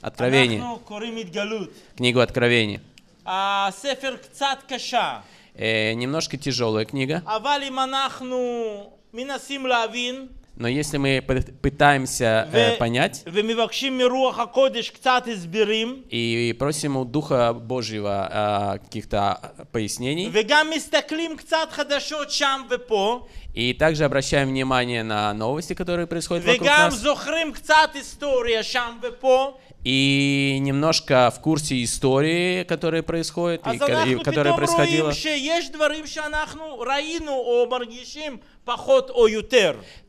Откровение. Книгу Откровение. А, э, немножко тяжелая книга. Но если мы пытаемся э, понять и просим у Духа Божьего э, каких-то э, пояснений, и также обращаем внимание на новости, которые происходят вокруг нас, и немножко в курсе истории, которая происходит, а и, и которая происходила.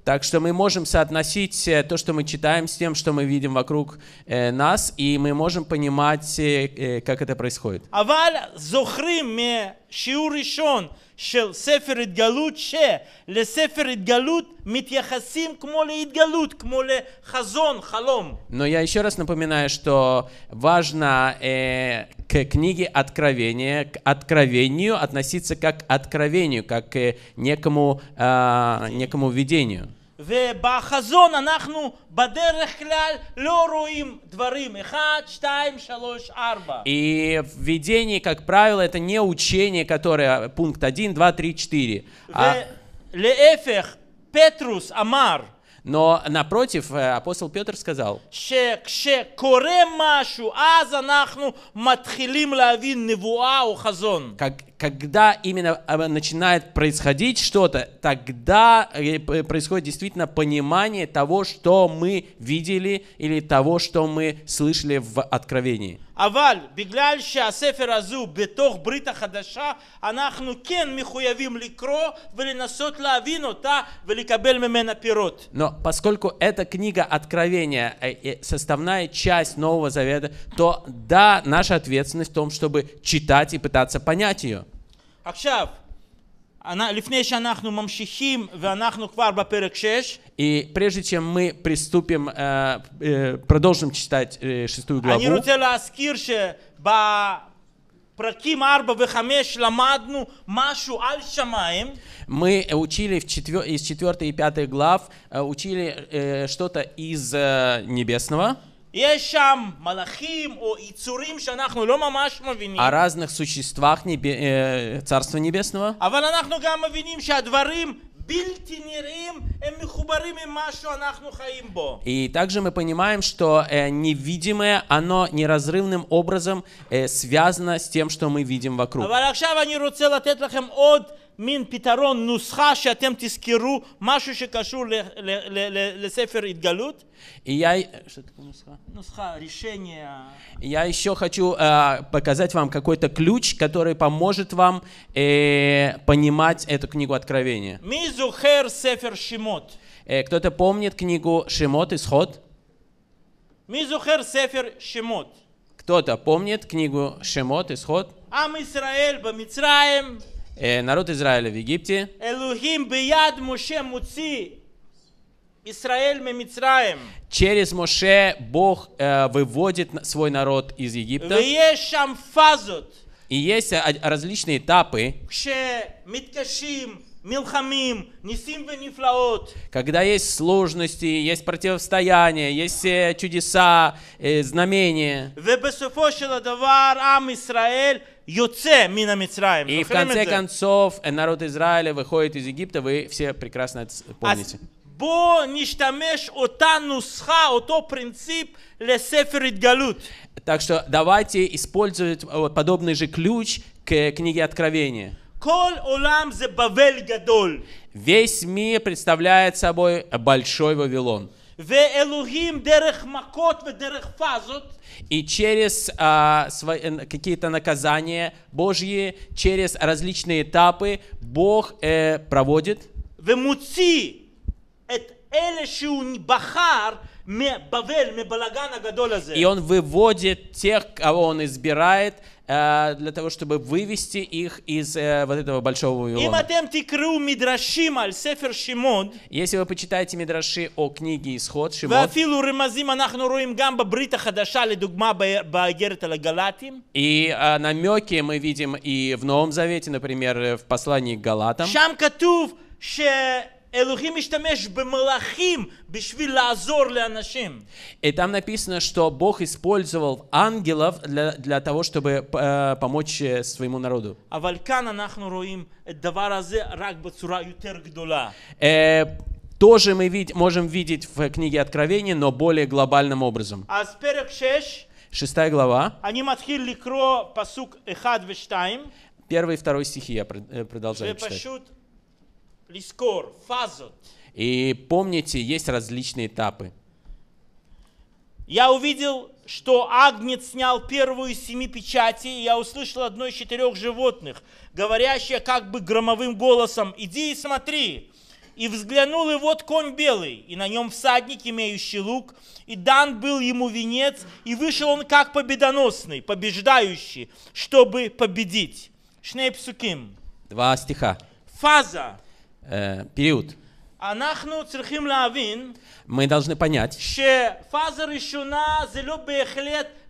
Так что мы можем соотносить э, то, что мы читаем, с тем, что мы видим вокруг э, нас, и мы можем понимать, э, э как это происходит. שיעור ראשון של ספר התגלות שלספר התגלות מתייחסים כמו להתגלות, כמו לחזון, חלום. Но я еще раз напоминаю, что важно э, к книге Откровения, к откровению относиться как к откровению, как к некому, э, некому видению. ובחזון אנחנו בדרך כלל לא רואים דברים. אחד, שתיים, שלוש, ארבע. И в видении, как правило, это не учение, которое пункт 1, 2, 3, 4. להפך, פטרוס אמר. Но напротив, э, апостол Петр сказал, как, когда именно а, начинает происходить что-то, тогда э, происходит действительно понимание того, что мы видели или того, что мы слышали в Откровении. אבל בגלל שהספר הזו בתוך ברית החדשה אנחנו כן מחויבים לקרוא ולנסות להבין אותה ולקבל ממנה פירות. Но поскольку эта книга Откровения э, э, составная часть Нового Завета, то да, наша ответственность в том, чтобы читать и пытаться понять ее. עכשיו, לפני שאנחנו ממשיכים, ואנחנו כבר בפרק 6, и прежде чем мы приступим, э, э, продолжим читать э, шестую главу, אני רוצה להזכיר שבפרקים 4 ו-5 למדנו משהו על שמיים. Мы учили в четвер... из четвертой и пятой глав, учили что-то из небесного. יש שם מלאכים או יצורים שאנחנו לא ממש מבינים. О разных существах небе... э, Царства Небесного. אבל אנחנו גם מבינים שהדברים בלתי נראים, הם מחוברים עם מה שאנחנו חיים בו. И также мы понимаем, что э, невидимое, оно неразрывным образом э, связано с тем, что мы видим вокруг. אבל עכשיו אני רוצה לתת לכם עוד Мин тем тискиру, מין פתרון, ле ле ле ле Сефер Идгалут. И Я... Что такое нусха? Нусха, решение. Я еще хочу э, показать вам какой-то ключ, который поможет вам э, понимать эту книгу Откровения. Сефер Э, кто-то помнит книгу Шимот, Исход? Сефер Кто-то помнит книгу Шимот, Исход? Ам Исраэль, Бамицраем. Э, народ Израиля в Египте. Через Моше Бог э, выводит свой народ из Египта. И есть различные этапы, когда есть сложности, есть противостояние, есть э, чудеса, э, знамения. И в конце концов э, народ Израиля выходит из Египта, вы все прекрасно это помните. בוא נשתמש אותה ото принцип פרינציפ לספר התגלות. Так что давайте использовать э, подобный же ключ к книге Откровения. олам зе гадоль. Весь мир представляет собой большой Вавилон. И через а, какие-то наказания Божьи, через различные этапы Бог э, проводит. ומוציא את אלה שהוא בחר и он выводит тех, кого он избирает, э, для того, чтобы вывести их из э, вот этого большого Вавилона. Если вы почитаете Мидраши о книге Исход, Шимон. и э, намеки мы видим и в Новом Завете, например, в послании к Галатам. И там написано, что Бог использовал ангелов для, для того, чтобы э, помочь э, своему народу. Э, тоже мы вид можем видеть в книге Откровения, но более глобальным образом. Шестая глава. Первый и второй стихи я э, продолжаю читать. Лискор, И помните, есть различные этапы. Я увидел, что Агнец снял первую из семи печатей, и я услышал одно из четырех животных, говорящее как бы громовым голосом, «Иди и смотри!» И взглянул, и вот конь белый, и на нем всадник, имеющий лук, и дан был ему венец, и вышел он как победоносный, побеждающий, чтобы победить. Шней Два стиха. Фаза Э, период. Мы должны понять,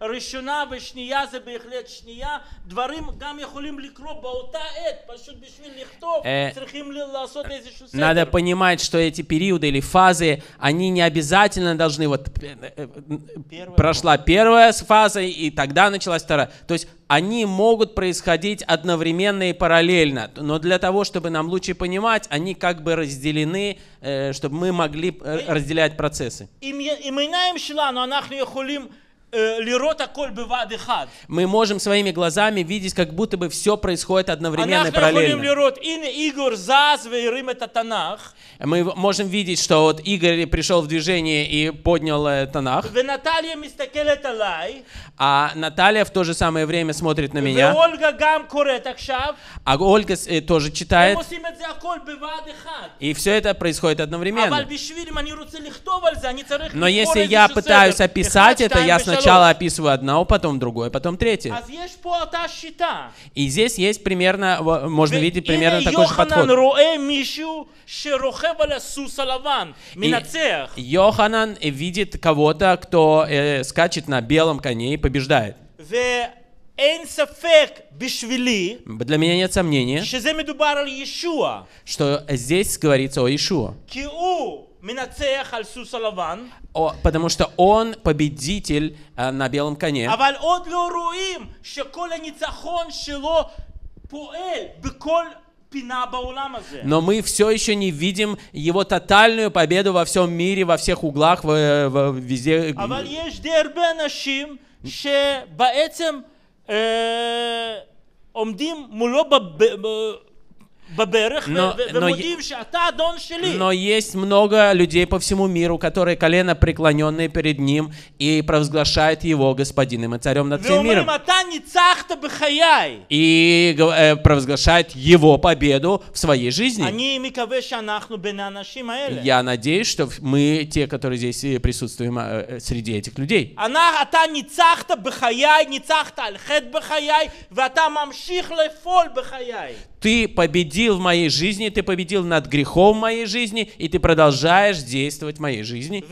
ראשונה ושנייה זה בהחלט שנייה, דברים גם יכולים לקרות באותה עת, פשוט בשביל לכתוב צריכים לעשות איזשהו סדר. Надо понимать, что эти периоды или фазы, они не обязательно должны вот э, э, э, прошла первая фаза и тогда началась вторая. То есть они могут происходить одновременно и параллельно, но для того, чтобы нам лучше понимать, они как бы разделены, чтобы мы могли разделять процессы. Э, мы можем своими глазами видеть, как будто бы все происходит одновременно и параллельно. Мы можем видеть, что вот Игорь пришел в движение и поднял э, Танах. А Наталья в то же самое время смотрит на меня. А Ольга э, тоже читает. И все это происходит одновременно. А Но если я пытаюсь описать это, я сначала Сначала описываю одного, потом другое, потом третье. А и здесь есть примерно, можно видеть примерно такой же подход. И Йоханан видит кого-то, кто э, скачет на белом коне и побеждает. Для меня нет сомнения, что здесь говорится о Иешуа потому что он победитель э, на белом коне. А Но мы все еще не видим его тотальную победу во всем мире, во всех углах, в, в, везде. שבעצם а а но, есть много людей по всему миру, которые колено преклоненные перед ним и провозглашают его господином и царем над всем миром. А и э, провозглашают его победу в своей жизни. Я надеюсь, что мы, те, которые здесь присутствуем, а, э, среди этих людей. Ты победил в моей жизни, ты победил над грехом в моей жизни, и ты продолжаешь действовать в моей жизни.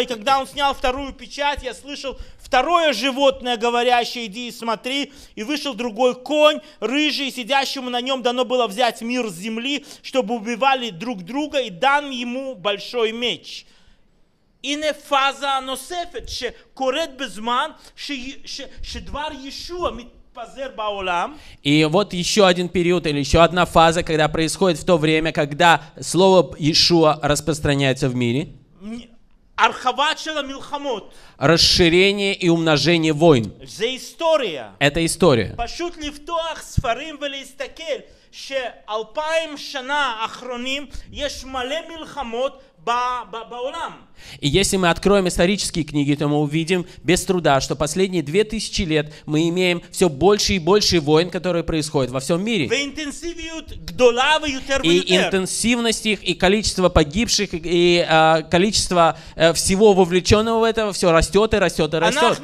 И когда он снял вторую печать, я слышал второе животное, говорящее, иди и смотри, и вышел другой конь, рыжий, сидящему на нем дано было взять мир с земли, чтобы убивали друг друга, и дан ему большой меч. הנה פאזה נוספת שקורית בזמן שדבר ישוע מת... И вот еще один период или еще одна фаза, когда происходит в то время, когда слово Иешуа распространяется в мире. Расширение и умножение войн. Это история. Это история. И если мы откроем исторические книги, то мы увидим без труда, что последние две тысячи лет мы имеем все больше и больше войн, которые происходят во всем мире. И интенсивность их, и количество погибших, и э, количество э, всего вовлеченного в это, все растет и растет и растет.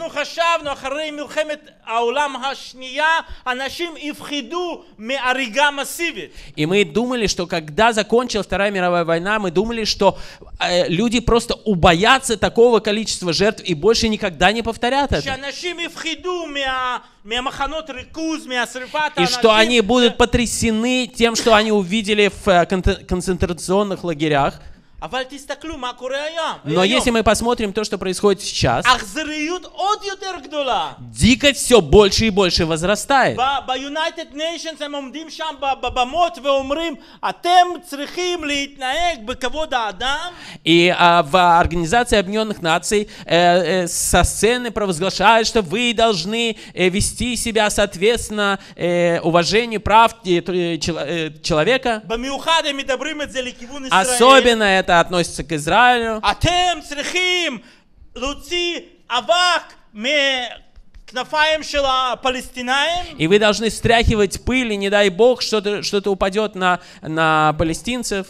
И мы думали, что когда закончилась Вторая мировая война, мы думали, что Э, люди просто убоятся такого количества жертв и больше никогда не повторят это. И что они будут потрясены тем, что они увидели в э, концентрационных лагерях. Но если мы посмотрим то, что происходит сейчас, дикость все больше и больше возрастает. И а, в Организации Объединенных Наций э, э, со сцены провозглашают, что вы должны э, вести себя соответственно э, уважению прав э, э, э, человека. Особенно это это относится к Израилю. Атем срехим луци авак ме и вы должны стряхивать пыль, и не дай бог, что-то что упадет на, на палестинцев.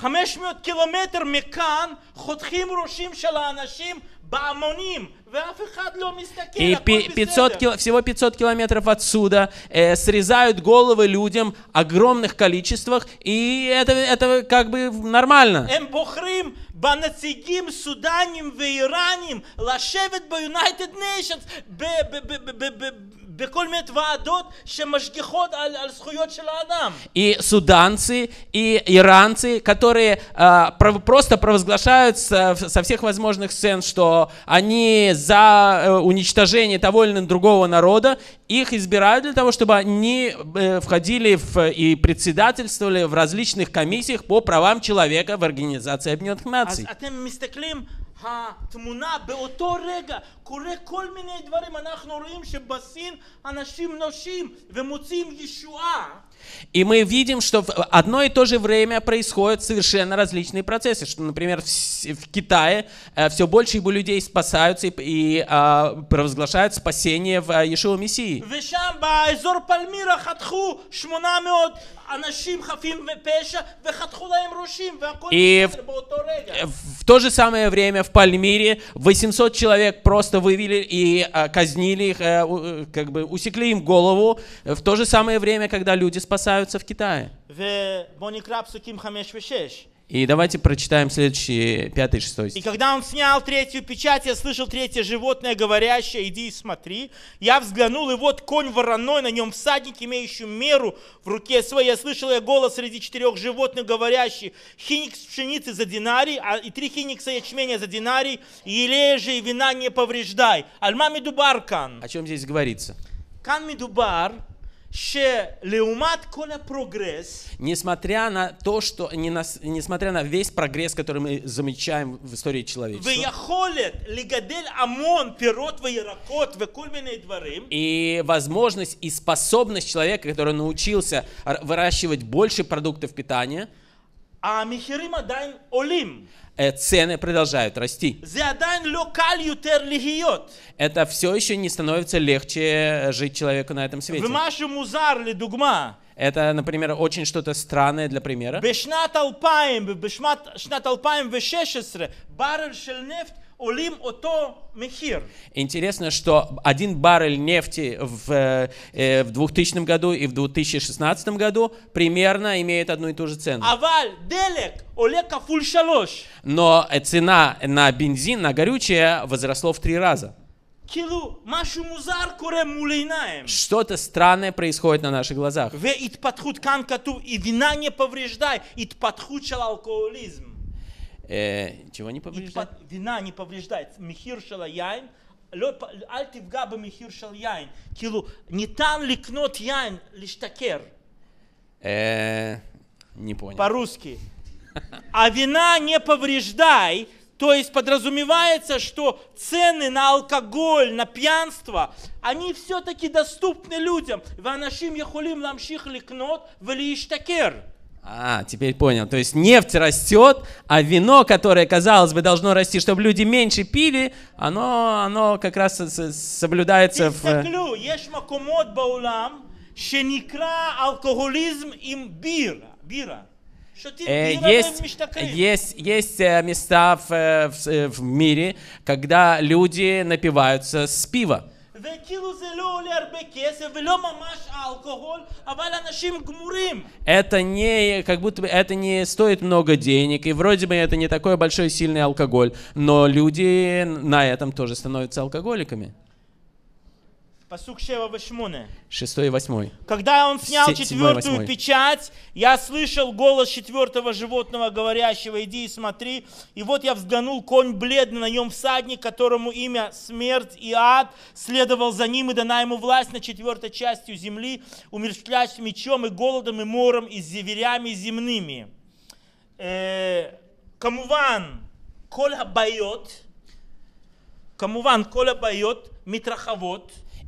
500 километр мекан, хотхим рушим шала анашим, и 500 кил... всего 500 километров отсюда э, срезают головы людям в огромных количествах, и это, это как бы нормально. בנציגים סודנים ואיראנים לשבת ביונייטד ניישנס и суданцы, и иранцы, которые э, просто провозглашают со, со всех возможных сцен, что они за э, уничтожение того или другого народа, их избирают для того, чтобы они э, входили в, и председательствовали в различных комиссиях по правам человека в Организации Объединенных а Наций. А התמונה באותו רגע קורה כל מיני דברים אנחנו רואים שבסין אנשים נושים ומוצאים ישועה И мы видим, что в одно и то же время происходят совершенно различные процессы. Что, например, в, в Китае э, все больше и больше людей спасаются и, и э, провозглашают спасение в э, Иешуа Мессии. И э, в, в то же самое время в Пальмире 800 человек просто вывели и а, казнили их, а, как бы усекли им голову, в то же самое время, когда люди спасаются в Китае. И давайте прочитаем следующие пятый и 6 «И когда он снял третью печать, я слышал третье животное, говорящее, иди и смотри. Я взглянул, и вот конь вороной, на нем всадник, имеющий меру в руке своей. Я слышал я голос среди четырех животных, говорящий, хиникс пшеницы за динарий, а, и три хиникса ячменя за динарий, и елея же и вина не повреждай. Альма медубаркан». О чем здесь говорится? Кан медубар – несмотря на то, что, не на, несмотря на весь прогресс, который мы замечаем в истории человечества, и возможность и способность человека, который научился выращивать больше продуктов питания, а олим. Э, цены продолжают расти. Это все еще не становится легче э, жить человеку на этом свете. дугма. Это, например, очень что-то странное для примера. бешмат 2000, בשנת 2016, баррель של נפט Интересно, что один баррель нефти в, э, э в 2000 году и в 2016 году примерно имеет одну и ту же цену. Но цена на бензин, на горючее возросла в три раза. Что-то странное происходит на наших глазах. И динание повреждай, и алкоголизм э, чего не повреждает? Вина не повреждает. Михир шалаяйн, אל תפגע במחיר של יין, כאילו ניתן לקנות יין, להשתכר. Не понял. По-русски. А вина не повреждай, то есть подразумевается, что цены на алкоголь, на пьянство, они все-таки доступны людям. Ванашим яхулим ламших ликнот, вали иштакер. А, теперь понял. То есть нефть растет, а вино, которое, казалось бы, должно расти, чтобы люди меньше пили, оно, оно как раз соблюдается в... Есть, есть, есть э, места в, э, в, э, в мире, когда люди напиваются с пива. Это не, как будто бы это не стоит много денег, и вроде бы это не такой большой сильный алкоголь, но люди на этом тоже становятся алкоголиками. 6 и 8. Когда он снял четвертую печать, я слышал голос четвертого животного, говорящего, иди и смотри. И вот я взглянул, конь бледный, на нем всадник, которому имя смерть и ад, следовал за ним, и дана ему власть на четвертой частью земли, умерщвлять мечом и голодом, и мором, и зверями земными. Э, камуван, коль байот, камуван, коль байот, митрахавот –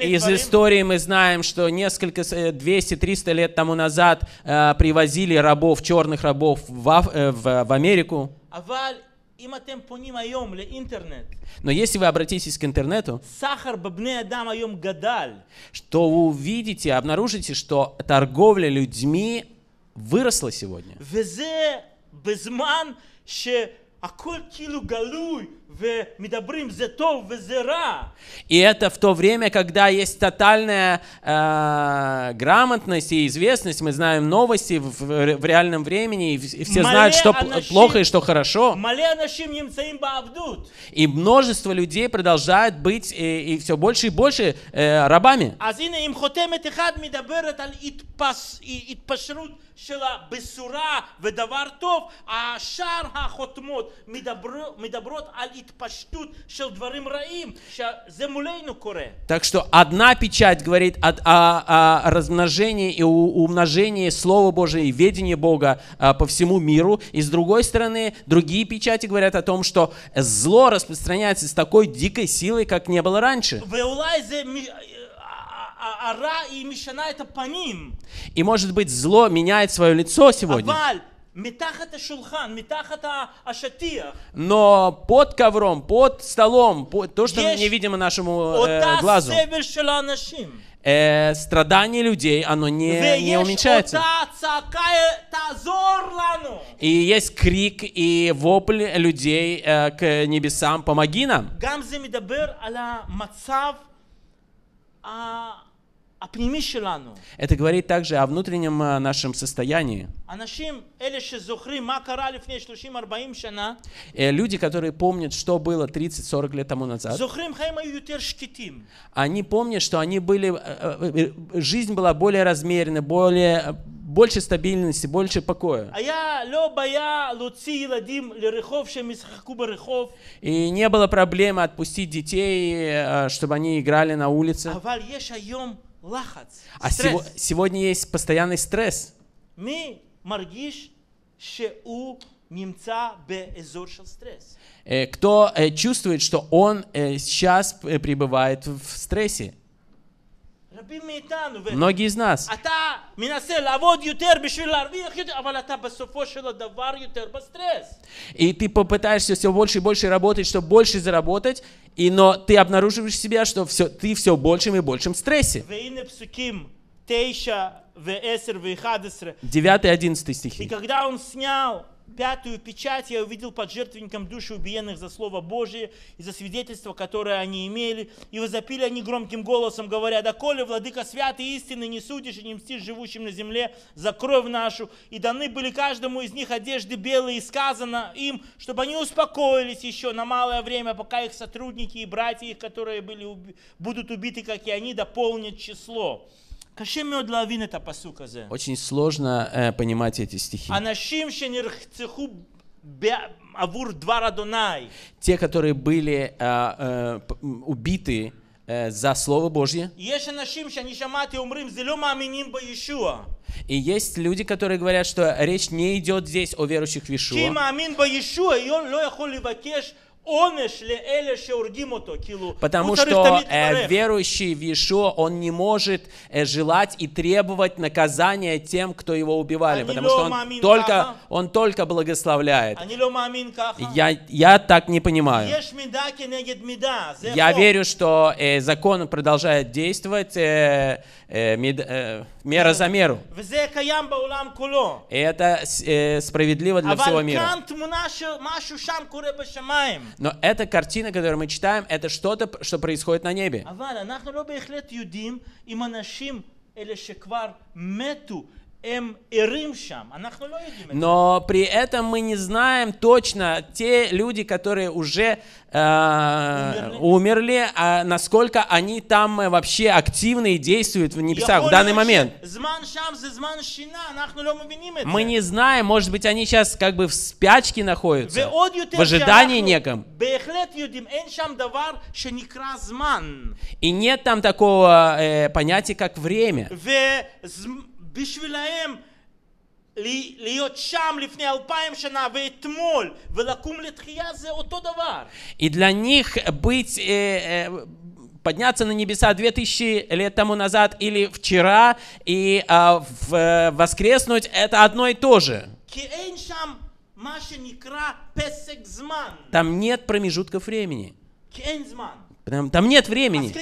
Из истории мы знаем, что несколько, 200-300 э, лет тому назад э, привозили рабов, черных рабов в, э, в, в Америку. Но если вы обратитесь к интернету, что вы увидите, обнаружите, что торговля людьми выросла сегодня. И это в то время, когда есть тотальная э, грамотность и известность, мы знаем новости в, в, в реальном времени, и все знают, что плохо и что хорошо. И множество людей продолжают быть э, и, и все больше и больше э, рабами. של так что одна печать говорит о, о, о размножении и умножении Слова Божия и ведении Бога а, по всему миру. И с другой стороны, другие печати говорят о том, что зло распространяется с такой дикой силой, как не было раньше. А, а, и, может быть, зло меняет свое лицо сегодня. А-, Но под ковром, под столом, под, то, что невидимо нашему э, глазу, э, страдание людей, оно не, не уменьшается. И есть крик и вопль людей э, к небесам, помоги нам. Это говорит также о внутреннем э, нашем состоянии. А э, люди, которые помнят, что было 30-40 лет тому назад, они помнят, что они были, э, жизнь была более размеренной, более больше стабильности, больше покоя. А И не было проблемы отпустить детей, чтобы они играли на улице. А а сего, сегодня есть постоянный стресс. Мы маргиш у немца беэзор стресс. Э, кто э, чувствует, что он сейчас э, пребывает в стрессе? Многие из нас. И ты попытаешься все больше и больше работать, чтобы больше заработать, и, но ты обнаруживаешь себя, что все, ты все большим и большим стрессе. 9 и 11 стихи. И когда он снял пятую печать я увидел под жертвенником души убиенных за Слово Божие и за свидетельство, которое они имели. И возопили они громким голосом, говоря, «Да коли, владыка святый истины, не судишь и не мстишь живущим на земле за кровь нашу». И даны были каждому из них одежды белые, и сказано им, чтобы они успокоились еще на малое время, пока их сотрудники и братья их, которые были, будут убиты, как и они, дополнят число. Очень сложно э, понимать эти стихи. А Те, которые были э, э, убиты э, за Слово Божье. И есть люди, которые говорят, что речь не идет здесь о верующих в Ишуа. Потому что э, верующий в Ишуа, он не может э, желать и требовать наказания тем, кто его убивали, потому что он только, он только благословляет. Я, я так не понимаю. Я верю, что э, закон продолжает действовать э, э, мед, э, мера за меру. И это э, справедливо для а всего мира. Но эта картина, которую мы читаем, это что-то, что происходит на небе. А Эм Но при этом мы не знаем точно те люди, которые уже э, умерли, а насколько они там э, вообще активны и действуют в небесах в данный момент. Мы не знаем, может быть, они сейчас как бы в спячке находятся, в ожидании неком. И нет там такого э, понятия, как время. בשבילהם להיות שם לפני אלפיים שנה ואתמול ולקום לתחייה זה אותו דבר. И для них быть э, э, подняться на небеса 2000 лет тому назад или вчера и а, в, воскреснуть это одно и то же. Там нет промежутков времени. Потому, там нет времени.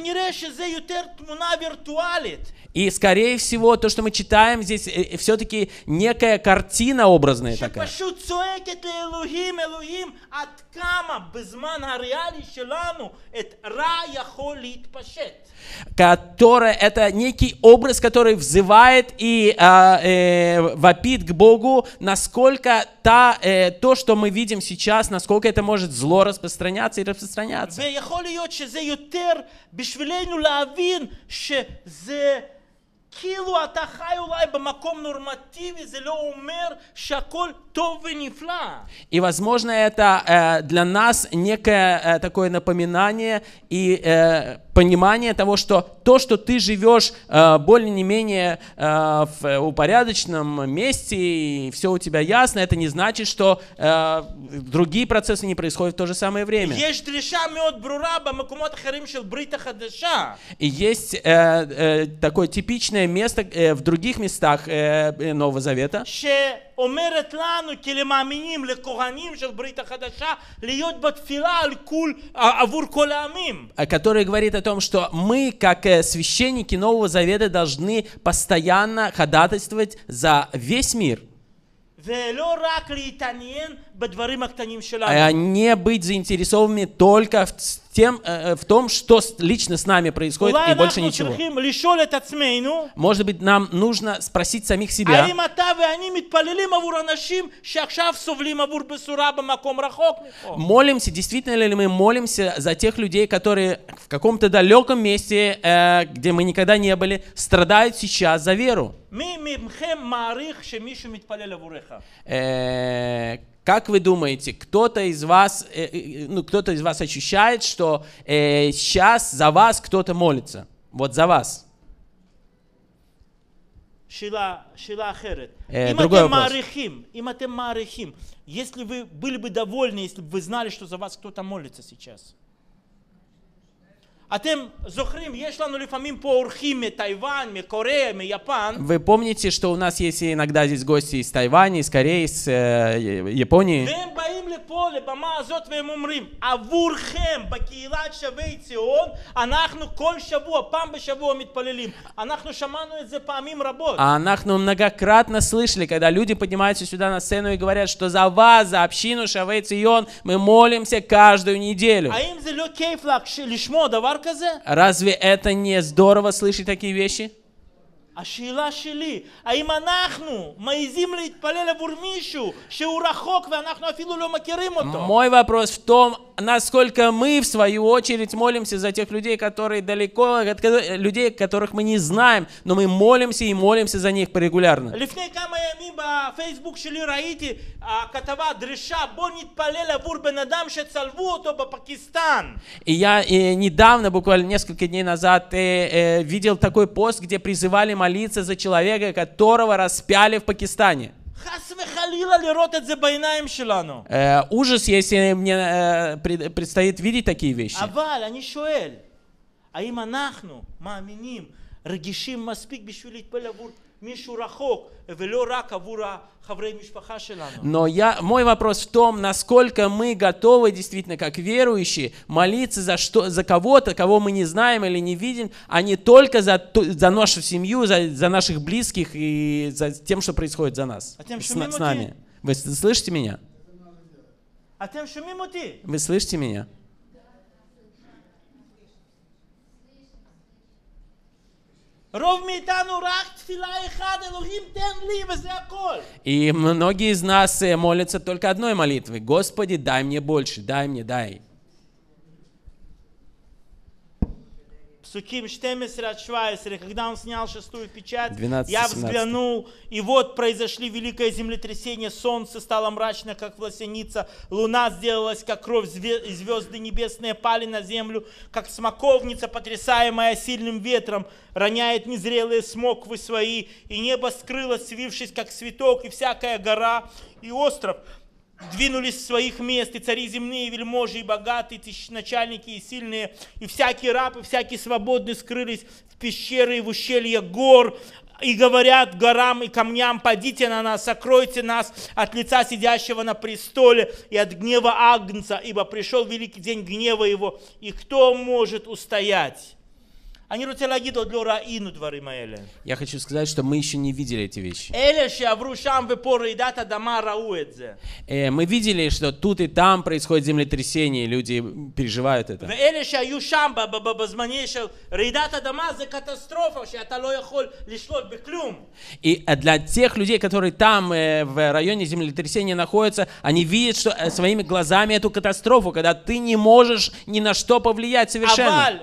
И, скорее всего, то, что мы читаем здесь, э, э, все-таки некая картина образная такая. Которая, это некий образ, который взывает и э, э, вопит к Богу, насколько та, э, то, что мы видим сейчас, насколько это может зло распространяться и распространяться. זה יותר בשבילנו להבין שזה כאילו אתה חי אולי במקום נורמטיבי, זה לא אומר שהכל И, возможно, это э, для нас некое э, такое напоминание и э, понимание того, что то, что ты живешь э, более-менее э, в э, упорядоченном месте, и все у тебя ясно, это не значит, что э, другие процессы не происходят в то же самое время. И есть э, э, такое типичное место э, в других местах э, э Нового Завета, אומרת לנו כלמאמינים לכהנים של ברית החדשה להיות בתפילה על כול, עבור כל העמים. Э, который говорит о том, что мы, как э, священники Нового Завета, должны постоянно ходатайствовать за весь мир. А не быть заинтересованными только в тем, э, э, в том, что лично с нами происходит и больше ничего. Может быть, нам нужно спросить самих себя, молимся, действительно ли мы молимся за тех людей, которые в каком-то далеком месте, э, где мы никогда не были, страдают сейчас за веру. Э, как вы думаете, кто-то из вас, э, э, ну, кто-то из вас ощущает, что э, сейчас за вас кто-то молится? Вот за вас. שאלה, שאלה אחרת. אם если вы были бы довольны, если бы вы знали, что за вас кто-то молится сейчас. אתם זוכרים, יש לנו לפעמים פה אורחים מטייוואן, מקוריאה, מיפן. Вы помните, что у нас есть иногда здесь гости из Тайваня, из Кореи, из э, Японии. והם לפה לבמה а והם אומרים עבורכם בקהילת שבי ציון אנחנו כל שבוע פעם בשבוע מתפללים Анахну шаману את זה פעמים רבות Анахну многократно слышали когда люди поднимаются сюда на сцену и говорят что за вас за общину шавей цион мы молимся каждую неделю А им разве это не здорово слышать такие вещи השאלה שלי, האם אנחנו מעיזים להתפלל עבור מישהו שהוא רחוק ואנחנו אפילו לא מכירים אותו? Мой вопрос в том, насколько мы, в свою очередь, молимся за тех людей, которые далеко, людей, которых мы не знаем, но мы молимся и молимся за них регулярно. לפני כמה ימים בפייסבוק שלי ראיתי הכתבה, הדרישה, בוא נתפלל עבור בן אדם שצלבו אותו בפקיסטן. И я э, недавно, буквально несколько дней назад, э, э, видел такой пост, где призывали молиться за человека, которого распяли в Пакистане. Э, ужас, если мне э, предстоит видеть такие вещи. האם אנחנו מאמינים, רגישים מספיק בשביל להתפלל עבור но я, мой вопрос в том, насколько мы готовы действительно, как верующие, молиться за, что, за кого-то, кого мы не знаем или не видим, а не только за, за нашу семью, за, за наших близких и за тем, что происходит за нас, а с, с нами. Вы слышите меня? Вы слышите меня? И многие из нас э, молятся только одной молитвой. Господи, дай мне больше, дай мне, дай. Псуким 14 от 17, когда он снял шестую печать, 12, я взглянул, и вот произошли великое землетрясение, солнце стало мрачно, как власеница, луна сделалась, как кровь, звезды небесные пали на землю, как смоковница, потрясаемая сильным ветром, роняет незрелые смоквы свои, и небо скрылось, свившись, как цветок, и всякая гора, и остров – двинулись с своих мест, и цари земные, и вельможи, и богатые, и начальники, и сильные, и всякие рабы, и всякий свободный скрылись в пещеры и в ущелье гор, и говорят горам и камням, падите на нас, сокройте нас от лица сидящего на престоле и от гнева Агнца, ибо пришел великий день гнева его, и кто может устоять? Я хочу сказать, что мы еще не видели эти вещи. Э, мы видели, что тут и там происходит землетрясение, и люди переживают это. И э, для тех людей, которые там э, в районе землетрясения находятся, они видят что, э, своими глазами эту катастрофу, когда ты не можешь ни на что повлиять совершенно.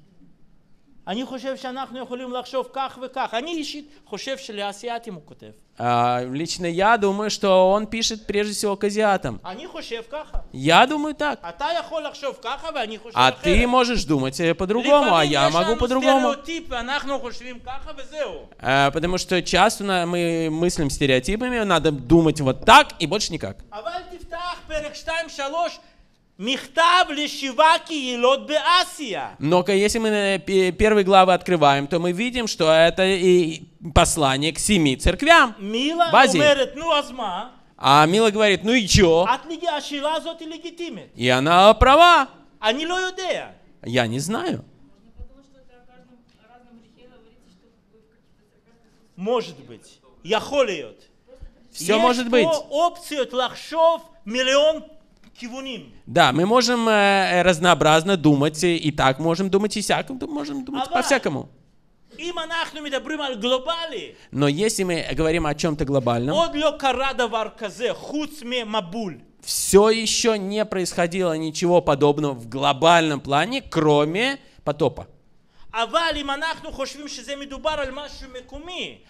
אני חושב שאנחנו יכולים לחשוב כך וכך. אני אישית חושב שלאסייתים הוא כותב. А, лично я думаю, что он пишет прежде всего к азиатам. Я думаю так. А ты можешь думать э, по-другому, а я могу по-другому. А, потому что часто мы мыслим стереотипами, надо думать вот так и больше никак. Но если мы э, первые главы открываем, то мы видим, что это и послание к семи церквям Мила в Азии. Умерет, ну, азма, а Мила говорит, ну и чё? И она права. А Я не знаю. Может быть. Я холиот. Все может быть. опцию лахшов миллион да, мы можем э, э, разнообразно думать, и так можем думать, и всяком можем думать по-всякому. Но если мы говорим о чем-то глобальном, все еще не происходило ничего подобного в глобальном плане, кроме потопа.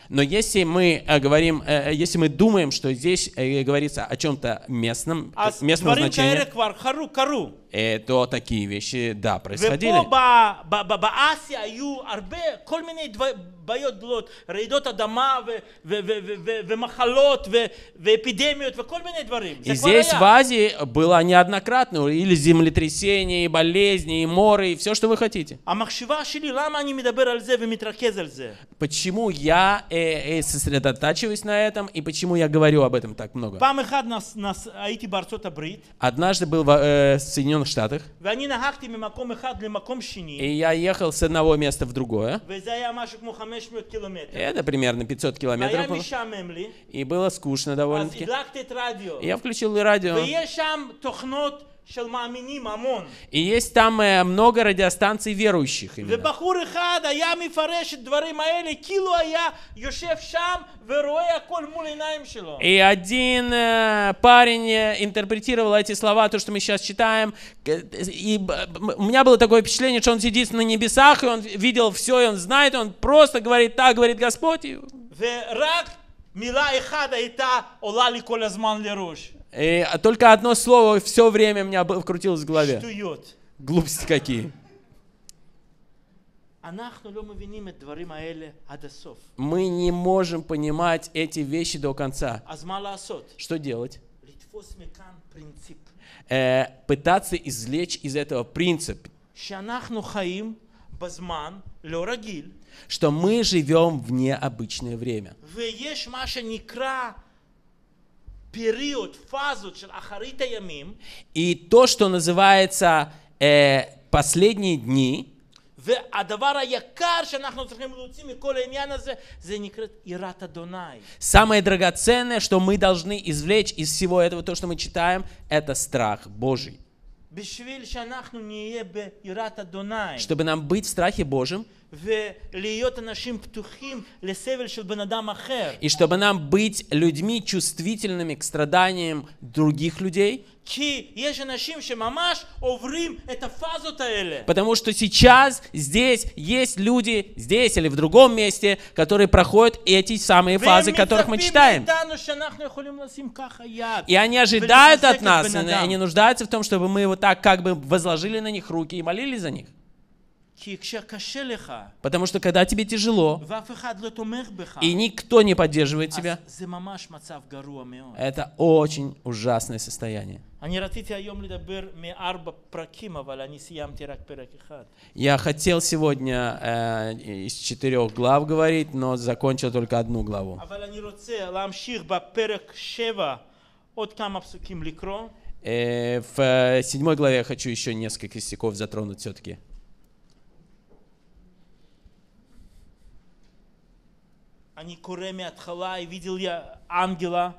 Но если мы э, говорим, э, э, если мы думаем, что здесь говорится о чем-то местном, а местном значении, то такие вещи, да, происходили. בעיות גדולות, רעידות אדמה ומחלות ואפידמיות וכל מיני דברים. И здесь в Азии было неоднократно ну, или землетрясение, и болезни, и море, и все, что вы хотите. Почему я э, э, сосредотачиваюсь на этом, и почему я говорю об этом так много? Однажды был э, в э, Соединенных Штатах, и я ехал с одного места в другое, это примерно 500 а километров. И было скучно а довольно-таки. Я включил радио. И есть там э, много радиостанций верующих именно. И один э, парень э, интерпретировал эти слова, то, что мы сейчас читаем, и у меня было такое впечатление, что он сидит на небесах, и он видел все, и он знает, и он просто говорит, так говорит Господь. И... И только одно слово все время меня крутилось в голове. Штует. Глупости какие. Мы не можем понимать эти вещи до конца. А Что делать? Э, пытаться извлечь из этого принцип. Что мы живем в необычное время период, фазу Ахарита Ямим. И то, что называется э, последние дни. А Самое драгоценное, что мы должны извлечь из всего этого, то, что мы читаем, это страх Божий. Чтобы нам быть в страхе Божьем, и чтобы нам быть людьми чувствительными к страданиям других людей. Потому что сейчас здесь есть люди, здесь или в другом месте, которые проходят эти самые фазы, которых мы читаем. И они ожидают от нас, они нуждаются в том, чтобы мы вот так как бы возложили на них руки и молились за них. Потому что когда тебе тяжело, и никто не поддерживает а тебя, это очень ужасное состояние. Я хотел сегодня э, из четырех глав говорить, но закончил только одну главу. Э, в э, седьмой главе я хочу еще несколько стихов затронуть все-таки. они Куреми Атхала, и видел я ангела,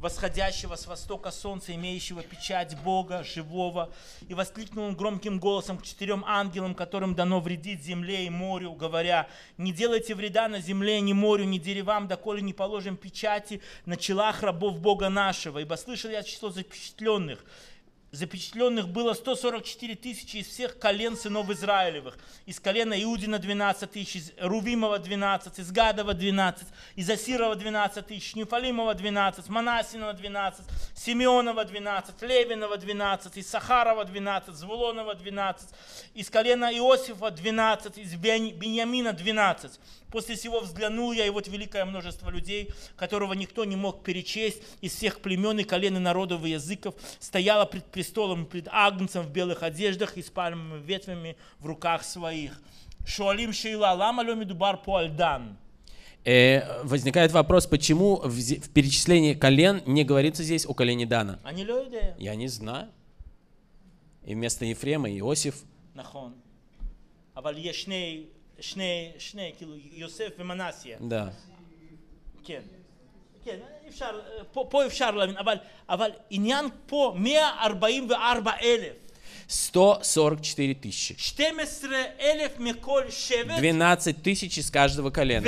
восходящего с востока солнца, имеющего печать Бога, живого. И воскликнул он громким голосом к четырем ангелам, которым дано вредить земле и морю, говоря, «Не делайте вреда на земле, ни морю, ни деревам, доколе не положим печати на челах рабов Бога нашего. Ибо слышал я число запечатленных, запечатленных было 144 тысячи из всех колен сынов Израилевых. Из колена Иудина 12 тысяч, из Рувимова 12, из Гадова 12, из Асирова 12 тысяч, Нефалимова 12, Манасинова 12, Симеонова 12, Левинова 12, из Сахарова 12, Звулонова 12, из колена Иосифа 12, из Беньямина 12. После всего взглянул я, и вот великое множество людей, которого никто не мог перечесть, из всех племен и колен и народов и языков, стояло пред престолом пред Агнцем в белых одеждах и с пальмовыми ветвями в руках своих. Шуалим Шейла, лама дубар по альдан. Э, возникает вопрос, почему в перечислении колен не говорится здесь о колене Дана? Они а люди. Я не знаю. И вместо Ефрема Иосиф. Нахон. אבל יש שני, שני, שני, כאילו יוסף ומנסיה. Да. כן. כן, אי אפשר, פה, פה אפשר להבין, אבל, אבל עניין פה 144 אלף. 144 тысячи. 12 тысяч из каждого колена.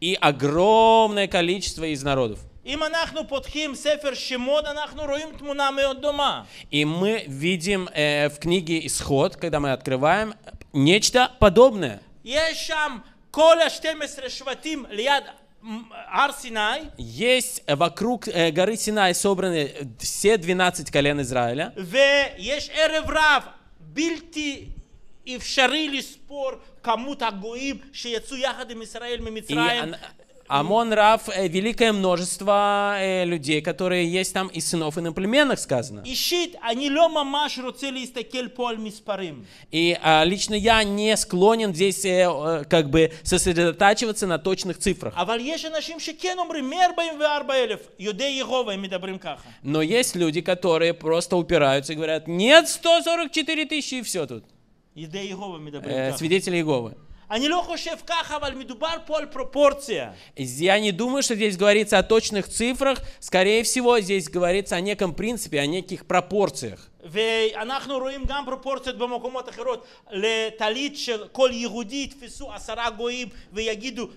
И огромное количество из народов. И мы видим э, в книге Исход, когда мы открываем, нечто подобное. כל ה-12 שבטים ליד הר Синай. Есть э, вокруг э, горы Синай собраны э, все 12 колен Израиля. ויש ערב רב בלתי אפשרי לספור כמות הגויים שיצאו יחד עם ישראל ממצרים. Амон Рав э, великое множество э, людей, которые есть там и сынов, и племенах сказано. И э, лично я не склонен здесь э, как бы сосредотачиваться на точных цифрах. А Но есть люди, которые просто упираются и говорят, нет 144 тысячи и все тут. Э, свидетели Иеговы. Я не думаю, что здесь говорится о точных цифрах. Скорее всего, здесь говорится о неком принципе, о неких пропорциях. ואנחנו רואים גם פרופורציות במקומות אחרות לטלית שכל יהודי יתפסו עשרה גויים ויגידו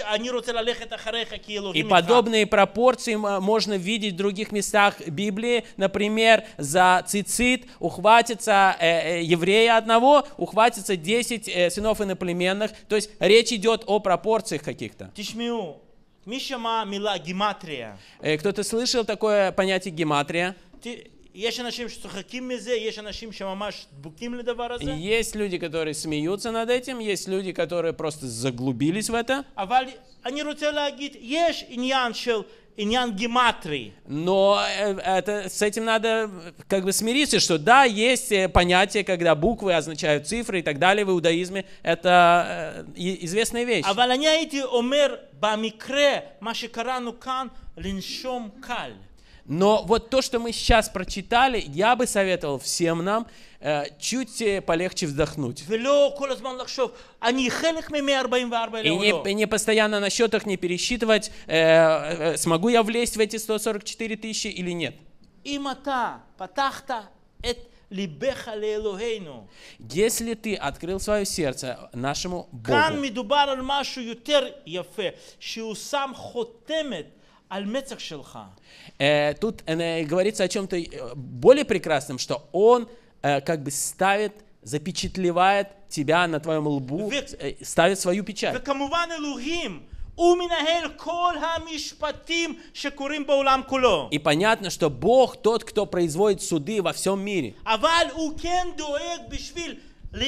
אני רוצה ללכת אחריך כי אלוהים И подобные пропорции можно видеть в других местах Библии. Например, за цицит ухватится э, э, еврея одного, ухватится 10 э, сынов иноплеменных. То есть речь идет о пропорциях каких-то. Э, кто-то слышал такое понятие гематрия? Есть мезе, есть Есть люди, которые смеются над этим, есть люди, которые просто заглубились в это. А Но э, это, с этим надо как бы смириться, что да, есть э, понятие, когда буквы означают цифры и так далее в иудаизме, это э, известная вещь. А но вот то, что мы сейчас прочитали, я бы советовал всем нам э, чуть э, полегче вздохнуть. И не, не постоянно на счетах не пересчитывать, э, э, э смогу я влезть в эти 144 тысячи или нет. Если ты открыл свое сердце нашему Богу, Э, тут э, говорится о чем-то э, более прекрасном, что он э, как бы ставит, запечатлевает тебя на твоем лбу, э, ставит свою печать. И понятно, что Бог тот, кто производит суды во всем мире. Ну,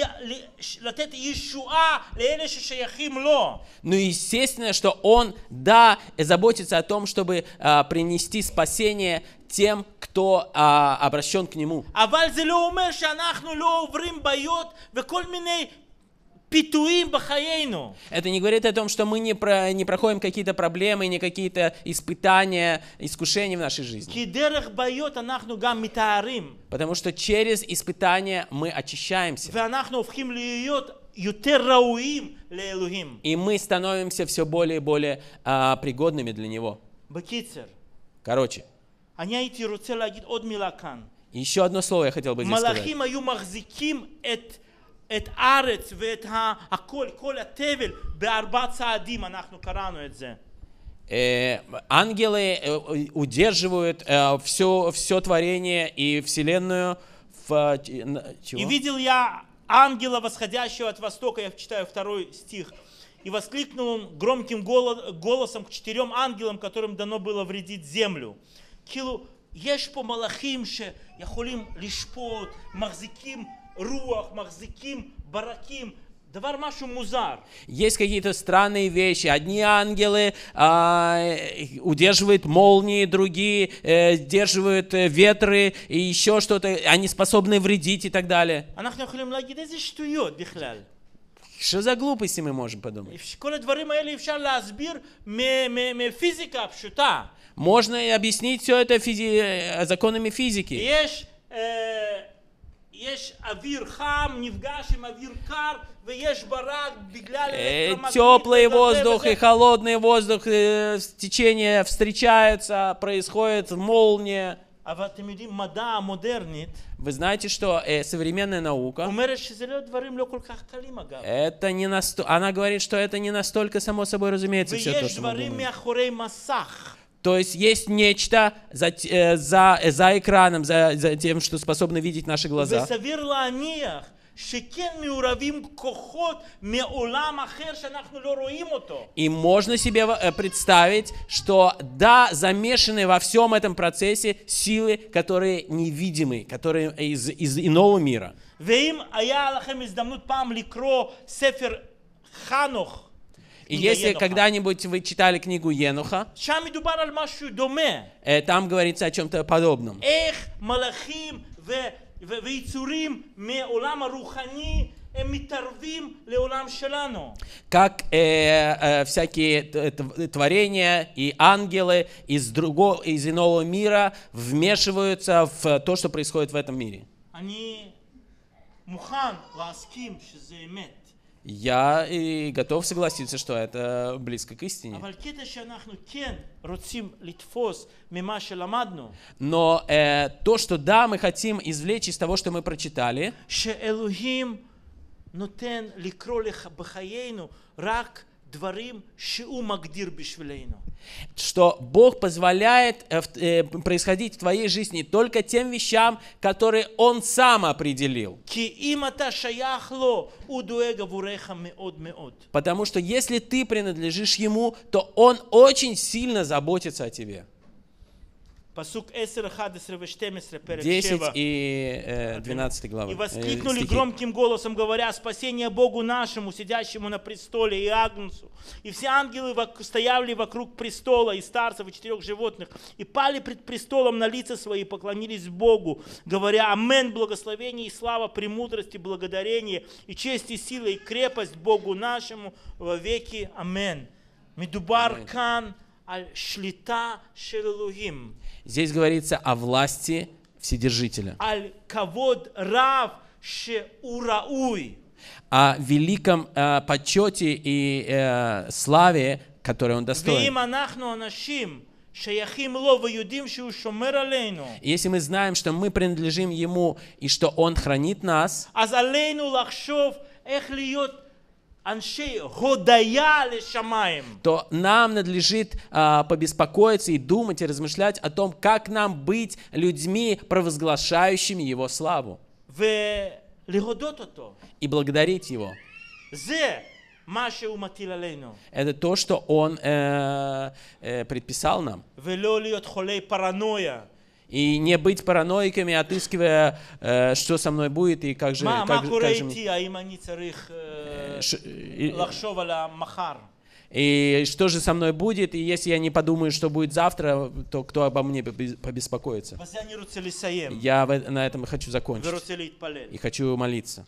естественно, что он, да, заботится о том, чтобы а, принести спасение тем, кто а, обращен к нему. А это не говорит о том, что мы не, про, не проходим какие-то проблемы, не какие-то испытания, искушения в нашей жизни. Потому что через испытания мы очищаемся. И мы становимся все более и более а, пригодными для Него. Короче. Еще одно слово я хотел бы здесь сказать. את הארץ ואת הכל, כל התבל, בארבע צעדים אנחנו קראנו את זה. Э, ангелы э, удерживают все, э, все творение и вселенную в... И видел я ангела, восходящего от востока, я читаю второй стих. И воскликнул он громким голосом к четырем ангелам, которым дано было вредить землю. Килу, ешь по малахимше, яхулим лишпот, махзиким руах, махзиким, бараким, Давар музар. Есть какие-то странные вещи. Одни ангелы а, э, удерживают молнии, другие э, держивают э, ветры и еще что-то. Они способны вредить и так далее. Что за глупости мы можем подумать? Можно объяснить все это физи... Э, законами физики. Э, теплый воздух и холодный воздух, в э, течение встречаются, происходит молния. А Вы знаете, что э, современная наука, это не насто... она говорит, что это не настолько само собой разумеется все то, что мы то есть есть нечто за, э, за, э, за экраном, за, за тем, что способны видеть наши глаза. И можно себе э, представить, что да, замешаны во всем этом процессе силы, которые невидимы, которые из, из иного мира. ואם היה לכם הזדמנות פעם לקרוא ספר חנוך и если когда-нибудь вы читали книгу Енуха, э, там говорится о чем-то подобном. Э, как э, э, всякие э, творения и ангелы из, другого, из иного мира вмешиваются в то, что происходит в этом мире. Я и готов согласиться, что это близко к истине. А Но э, то, что да, мы хотим извлечь из того, что мы прочитали, что Элохим нотен ликро бахаейну рак – что Бог позволяет э, э, происходить в твоей жизни только тем вещам, которые Он сам определил. Потому что если ты принадлежишь Ему, то Он очень сильно заботится о тебе. Пасук 10 и э, 12 главы. «И э, воскликнули э, громким голосом, говоря, спасение Богу нашему, сидящему на престоле и Агнцу. И все ангелы стояли вокруг престола и старцев, и четырех животных, и пали пред престолом на лица свои, поклонились Богу, говоря, Амен, благословение и слава, премудрости, благодарение, и честь, и сила, и крепость Богу нашему во веки. Амен. Медубар Кан а Здесь говорится о власти Вседержителя. О великом э, почете и э, славе, которой он достоин. Если мы знаем, что мы принадлежим Ему и что Он хранит нас, אז עלינו לחשוב то нам надлежит а, побеспокоиться и думать и размышлять о том, как нам быть людьми, провозглашающими Его славу. И благодарить Его. Это то, что Он э, э, предписал нам. И не быть параноиками, отыскивая, э, что со мной будет и как же... как, же а э, И что же со мной будет, и если я не подумаю, что будет завтра, то кто обо мне побеспокоится? Я на этом хочу закончить. И хочу молиться.